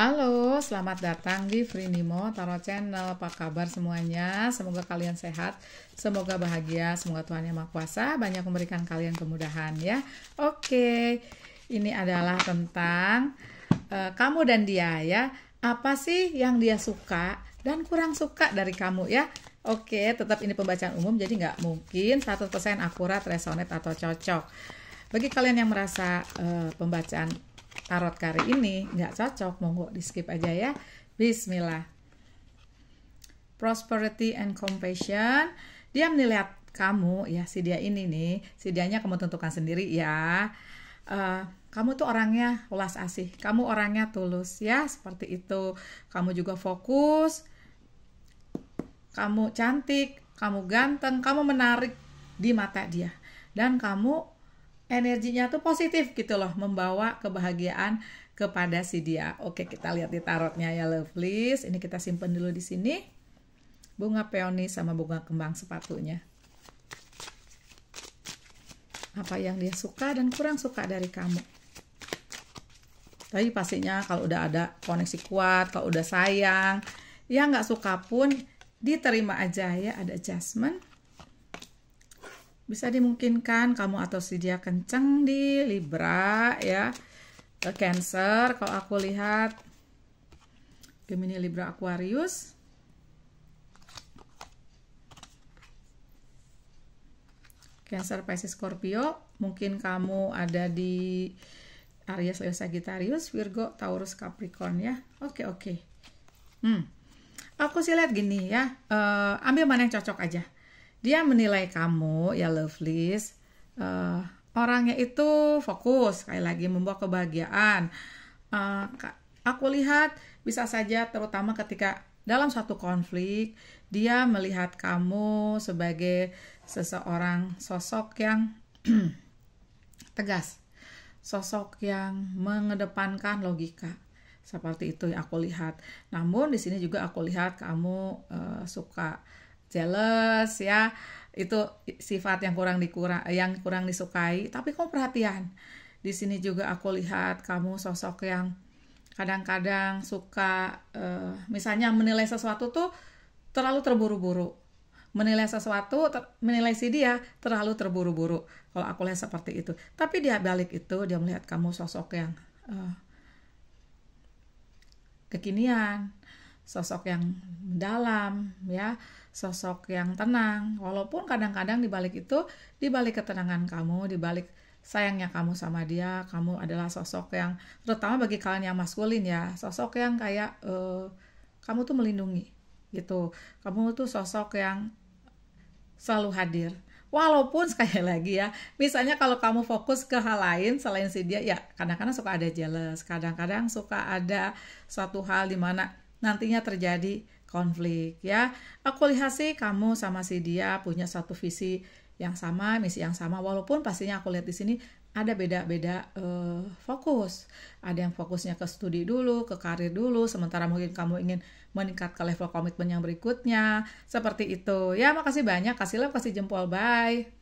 Halo, selamat datang di Frinimo Tarot Channel. Apa kabar semuanya? Semoga kalian sehat, semoga bahagia, semoga Tuhan Yang Maha Kuasa banyak memberikan kalian kemudahan ya. Oke, ini adalah tentang uh, kamu dan dia ya. Apa sih yang dia suka dan kurang suka dari kamu ya? Oke, tetap ini pembacaan umum jadi nggak mungkin 100% akurat, resonate atau cocok. Bagi kalian yang merasa uh, pembacaan tarot kari ini nggak cocok, monggo di skip aja ya. Bismillah. Prosperity and compassion. Dia melihat kamu ya si dia ini nih, si dia dianya kamu tentukan sendiri ya. Uh, kamu tuh orangnya ulas asih, kamu orangnya tulus ya, seperti itu. Kamu juga fokus, kamu cantik, kamu ganteng, kamu menarik di mata dia. Dan kamu energinya tuh positif gitu loh membawa kebahagiaan kepada si dia. Oke, kita lihat di tarotnya ya Love please. Ini kita simpen dulu di sini. Bunga peony sama bunga kembang sepatunya. Apa yang dia suka dan kurang suka dari kamu. Tapi pastinya kalau udah ada koneksi kuat, kalau udah sayang, ya nggak suka pun diterima aja ya ada adjustment bisa dimungkinkan kamu atau si dia kenceng di Libra ya ke Cancer kalau aku lihat Gemini Libra Aquarius Cancer Pisces Scorpio mungkin kamu ada di Aries Leo Sagittarius Virgo Taurus Capricorn ya oke oke hmm aku sih lihat gini ya uh, ambil mana yang cocok aja dia menilai kamu ya Loveless uh, eh, orangnya itu fokus sekali lagi membawa kebahagiaan uh, aku lihat bisa saja terutama ketika dalam suatu konflik dia melihat kamu sebagai seseorang sosok yang tegas sosok yang mengedepankan logika seperti itu yang aku lihat. Namun di sini juga aku lihat kamu uh, suka jealous ya itu sifat yang kurang dikurang yang kurang disukai tapi kok perhatian di sini juga aku lihat kamu sosok yang kadang-kadang suka uh, misalnya menilai sesuatu tuh terlalu terburu-buru menilai sesuatu ter, menilai si dia terlalu terburu-buru kalau aku lihat seperti itu tapi dia balik itu dia melihat kamu sosok yang uh, kekinian sosok yang dalam ya sosok yang tenang walaupun kadang-kadang dibalik itu dibalik ketenangan kamu dibalik sayangnya kamu sama dia kamu adalah sosok yang terutama bagi kalian yang maskulin ya sosok yang kayak uh, kamu tuh melindungi gitu kamu tuh sosok yang selalu hadir Walaupun sekali lagi ya, misalnya kalau kamu fokus ke hal lain selain si dia, ya kadang-kadang suka ada jealous, kadang-kadang suka ada suatu hal di mana nantinya terjadi konflik ya. Aku lihat sih kamu sama si dia punya satu visi yang sama, misi yang sama walaupun pastinya aku lihat di sini ada beda-beda uh, fokus. Ada yang fokusnya ke studi dulu, ke karir dulu, sementara mungkin kamu ingin meningkat ke level komitmen yang berikutnya. Seperti itu. Ya, makasih banyak. Kasih love, kasih jempol. Bye.